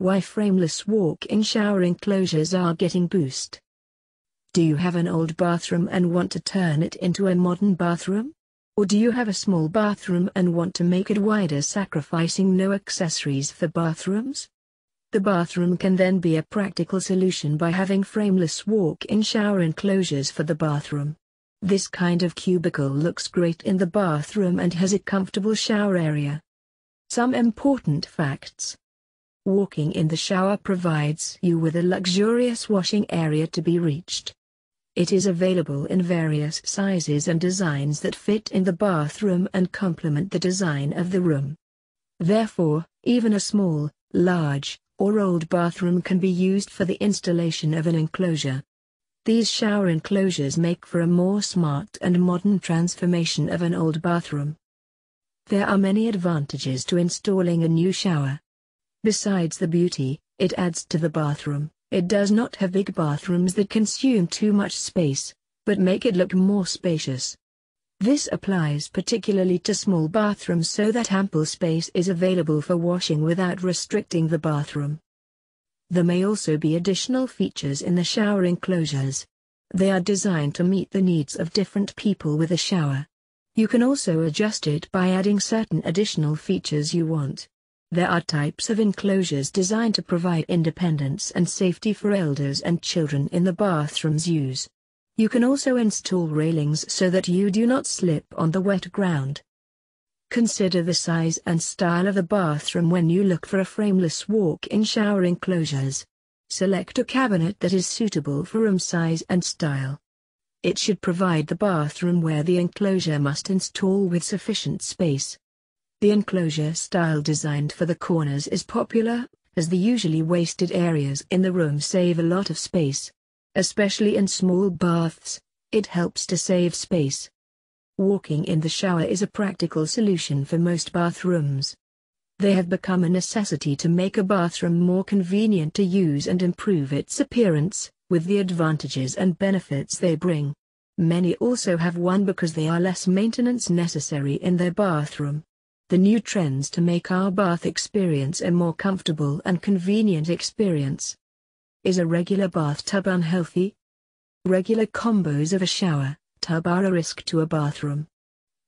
Why frameless walk-in shower enclosures are getting boost. Do you have an old bathroom and want to turn it into a modern bathroom? Or do you have a small bathroom and want to make it wider sacrificing no accessories for bathrooms? The bathroom can then be a practical solution by having frameless walk-in shower enclosures for the bathroom. This kind of cubicle looks great in the bathroom and has a comfortable shower area. Some important facts. Walking in the shower provides you with a luxurious washing area to be reached. It is available in various sizes and designs that fit in the bathroom and complement the design of the room. Therefore, even a small, large, or old bathroom can be used for the installation of an enclosure. These shower enclosures make for a more smart and modern transformation of an old bathroom. There are many advantages to installing a new shower. Besides the beauty, it adds to the bathroom. It does not have big bathrooms that consume too much space, but make it look more spacious. This applies particularly to small bathrooms so that ample space is available for washing without restricting the bathroom. There may also be additional features in the shower enclosures. They are designed to meet the needs of different people with a shower. You can also adjust it by adding certain additional features you want. There are types of enclosures designed to provide independence and safety for elders and children in the bathroom's use. You can also install railings so that you do not slip on the wet ground. Consider the size and style of the bathroom when you look for a frameless walk-in shower enclosures. Select a cabinet that is suitable for room size and style. It should provide the bathroom where the enclosure must install with sufficient space. The enclosure style designed for the corners is popular, as the usually wasted areas in the room save a lot of space. Especially in small baths, it helps to save space. Walking in the shower is a practical solution for most bathrooms. They have become a necessity to make a bathroom more convenient to use and improve its appearance, with the advantages and benefits they bring. Many also have one because they are less maintenance necessary in their bathroom the new trends to make our bath experience a more comfortable and convenient experience. Is a regular bathtub unhealthy? Regular combos of a shower, tub are a risk to a bathroom.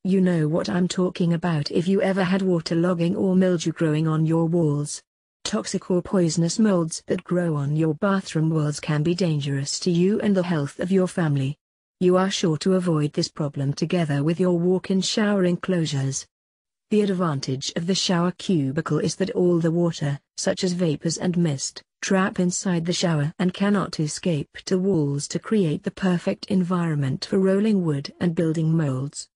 You know what I'm talking about if you ever had water logging or mildew growing on your walls. Toxic or poisonous molds that grow on your bathroom walls can be dangerous to you and the health of your family. You are sure to avoid this problem together with your walk-in shower enclosures. The advantage of the shower cubicle is that all the water, such as vapors and mist, trap inside the shower and cannot escape to walls to create the perfect environment for rolling wood and building molds.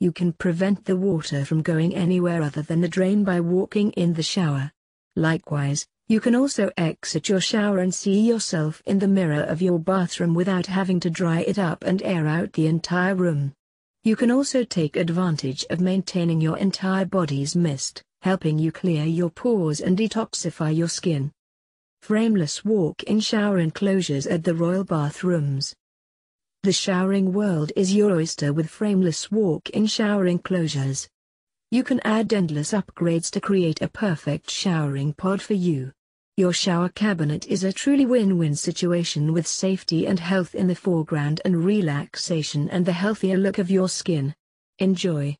You can prevent the water from going anywhere other than the drain by walking in the shower. Likewise, you can also exit your shower and see yourself in the mirror of your bathroom without having to dry it up and air out the entire room. You can also take advantage of maintaining your entire body's mist, helping you clear your pores and detoxify your skin. Frameless walk-in shower enclosures at the Royal Bathrooms The showering world is your oyster with frameless walk-in shower enclosures. You can add endless upgrades to create a perfect showering pod for you. Your shower cabinet is a truly win-win situation with safety and health in the foreground and relaxation and the healthier look of your skin. Enjoy.